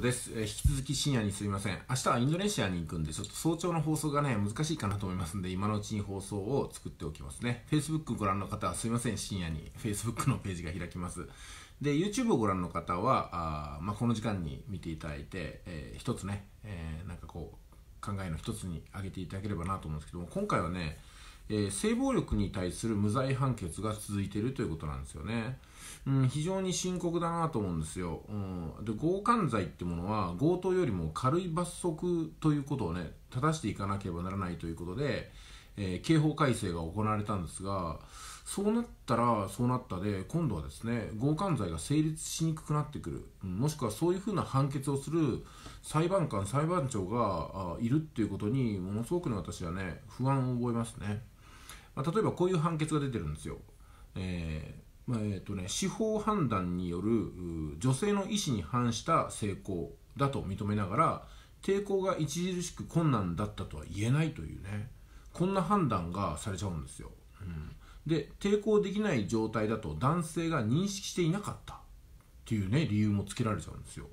です、えー、引き続き深夜にすいません。明日はインドネシアに行くんで、ちょっと早朝の放送がね、難しいかなと思いますんで、今のうちに放送を作っておきますね。Facebook ご覧の方はすいません、深夜に Facebook のページが開きます。で、YouTube をご覧の方は、あまあ、この時間に見ていただいて、えー、一つね、えー、なんかこう、考えの一つに挙げていただければなと思うんですけども、今回はね、えー、性暴力に対する無罪判決が続いているということなんですよね。うん、非常に深刻だなと思うんですよ、うん、で強姦罪ってものは強盗よりも軽い罰則ということをね正していかなければならないということで、えー、刑法改正が行われたんですがそうなったらそうなったで今度はですね強姦罪が成立しにくくなってくる、うん、もしくはそういうふうな判決をする裁判官裁判長がいるっていうことにものすごくね私はね不安を覚えますね。まあ、例えばこういう判決が出てるんですよ。えーまえっとね、司法判断による女性の意思に反した性交だと認めながら抵抗が著しく困難だったとは言えないというねこんな判断がされちゃうんですよ、うん、で抵抗できない状態だと男性が認識していなかったっていうね理由もつけられちゃうんですよ、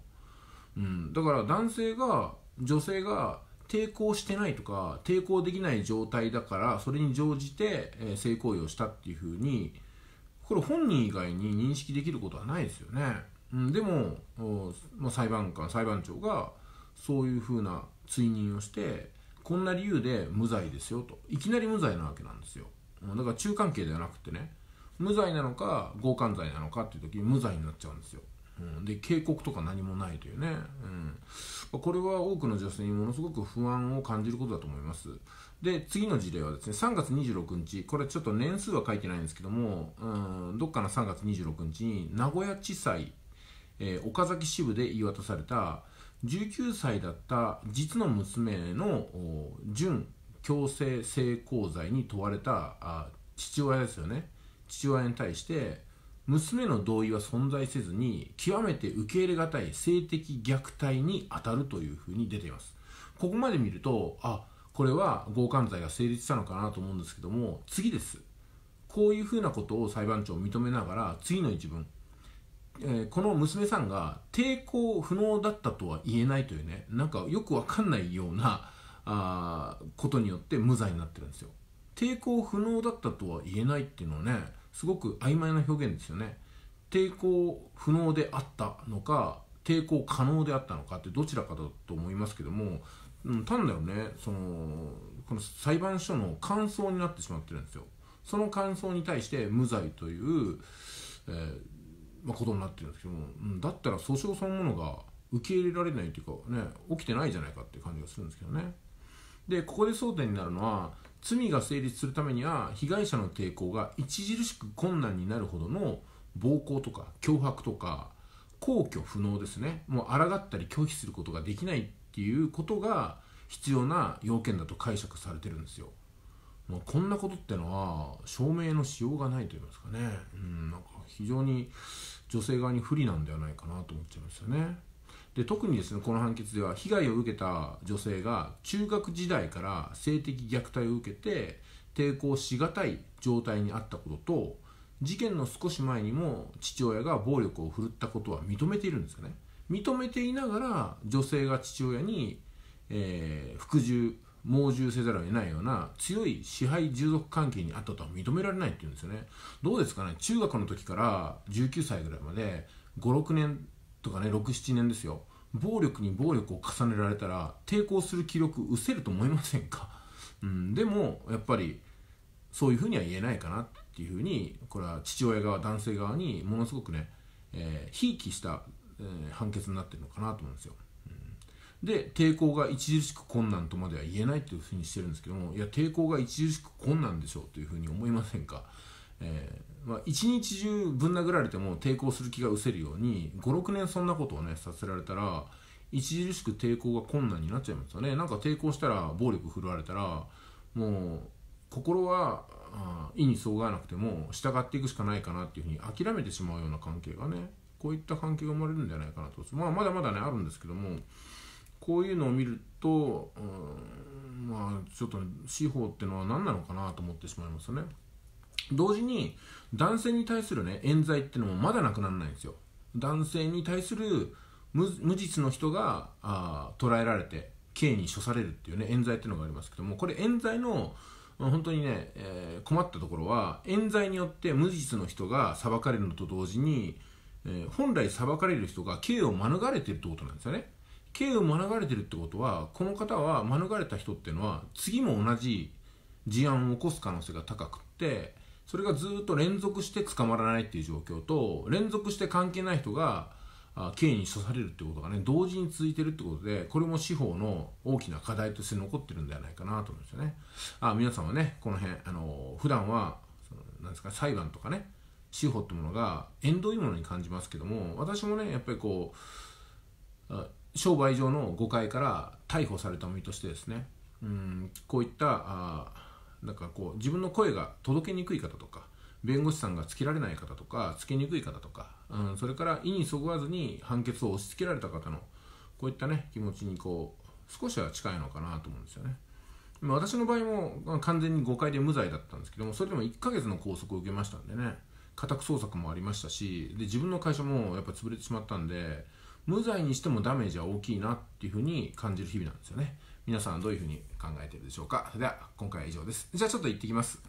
うん、だから男性が女性が抵抗してないとか抵抗できない状態だからそれに乗じて、え性行為をしたっていうふうにこれ本人以外に認識できることはないですよね、うん、でも、まあ、裁判官裁判長がそういうふうな追認をしてこんな理由で無罪ですよといきなり無罪なわけなんですよだから中間刑ではなくてね無罪なのか強姦罪なのかっていう時に無罪になっちゃうんですようん、で警告とか何もないというね、うん、これは多くの女性にものすごく不安を感じることだと思いますで次の事例はですね3月26日これちょっと年数は書いてないんですけども、うん、どっかの3月26日に名古屋地裁、えー、岡崎支部で言い渡された19歳だった実の娘の準強制性交罪に問われたあ父親ですよね父親に対して娘の同意は存在せずに極めて受け入れ難い性的虐待に当たるというふうに出ていますここまで見るとあこれは強姦罪が成立したのかなと思うんですけども次ですこういうふうなことを裁判長認めながら次の一文えー、この娘さんが抵抗不能だったとは言えないというねなんかよくわかんないようなあことによって無罪になってるんですよ抵抗不能だったとは言えないっていうのはねすごく曖昧な表現ですよね抵抗不能であったのか抵抗可能であったのかってどちらかだと思いますけども、うん、単なるねそのこの裁判所の感想になってしまってるんですよその感想に対して無罪という、えー、まあ、ことになってるんですけども、うん、だったら訴訟そのものが受け入れられないというかね起きてないじゃないかって感じがするんですけどね。でここで争点になるのは罪が成立するためには被害者の抵抗が著しく困難になるほどの暴行とか脅迫とか抗拒不能ですねもう抗ったり拒否することができないっていうことが必要な要件だと解釈されてるんですよ。まあ、こんなことってのは証明のしようがないと言いますかね、うん、なんか非常に女性側に不利なんではないかなと思っちゃいますよね。で特にですねこの判決では被害を受けた女性が中学時代から性的虐待を受けて抵抗しがたい状態にあったことと事件の少し前にも父親が暴力を振るったことは認めているんですよね認めていながら女性が父親に、えー、服従猛獣せざるを得ないような強い支配従属関係にあったとは認められないっていうんですよねどうですかね中学の時から19歳ぐらいまで56年とかね67年ですよ暴力に暴力を重ねられたら抵抗する気力失せると思いませんか、うん、でもやっぱりそういうふうには言えないかなっていうふうにこれは父親側男性側にものすごくねひいきした、えー、判決になってるのかなと思うんですよ。うん、で抵抗が著しく困難とまでは言えないっていうふうにしてるんですけどもいや抵抗が著しく困難でしょうというふうに思いませんか。えー、まあ、一日中ぶん殴られても抵抗する気が失せるように56年そんなことをねさせられたら著しく抵抗が困難になっちゃいますよねなんか抵抗したら暴力振るわれたらもう心は意にそがなくても従っていくしかないかなっていうふうに諦めてしまうような関係がねこういった関係が生まれるんじゃないかなと、まあ、まだまだねあるんですけどもこういうのを見ると、うん、まあちょっと、ね、司法ってのは何なのかなと思ってしまいますよね。同時に男性に対するね冤罪ってのもまだなくならないんですよ男性に対する無実の人があ捕らえられて刑に処されるっていうね冤罪っていうのがありますけどもこれ冤罪の本当にね、えー、困ったところは冤罪によって無実の人が裁かれるのと同時に、えー、本来裁かれる人が刑を免れてるってことなんですよね刑を免れてるってことはこの方は免れた人っていうのは次も同じ事案を起こす可能性が高くってそれがずっと連続して捕まらないっていう状況と連続して関係ない人が刑に処されるってことがね同時に続いてるってことでこれも司法の大きな課題として残ってるんではないかなと思うんですよね。あ皆さんはねこの辺あの普段はそのなんですか裁判とかね司法ってものが縁遠いものに感じますけども私もねやっぱりこう商売上の誤解から逮捕された身としてですねうんこういったあなんかこう自分の声が届けにくい方とか弁護士さんがつけられない方とかつけにくい方とか、うん、それから意にそぐわずに判決を押し付けられた方のこういったね気持ちにこう少しは近いのかなと思うんですよね。ま私の場合も完全に誤解で無罪だったんですけどもそれでも1ヶ月の拘束を受けましたんでね家宅捜索もありましたしで自分の会社もやっぱ潰れてしまったんで無罪にしてもダメージは大きいなっていうふうに感じる日々なんですよね。皆さんはどういうふうに考えているでしょうか。では、今回は以上です。じゃあちょっと行ってきます。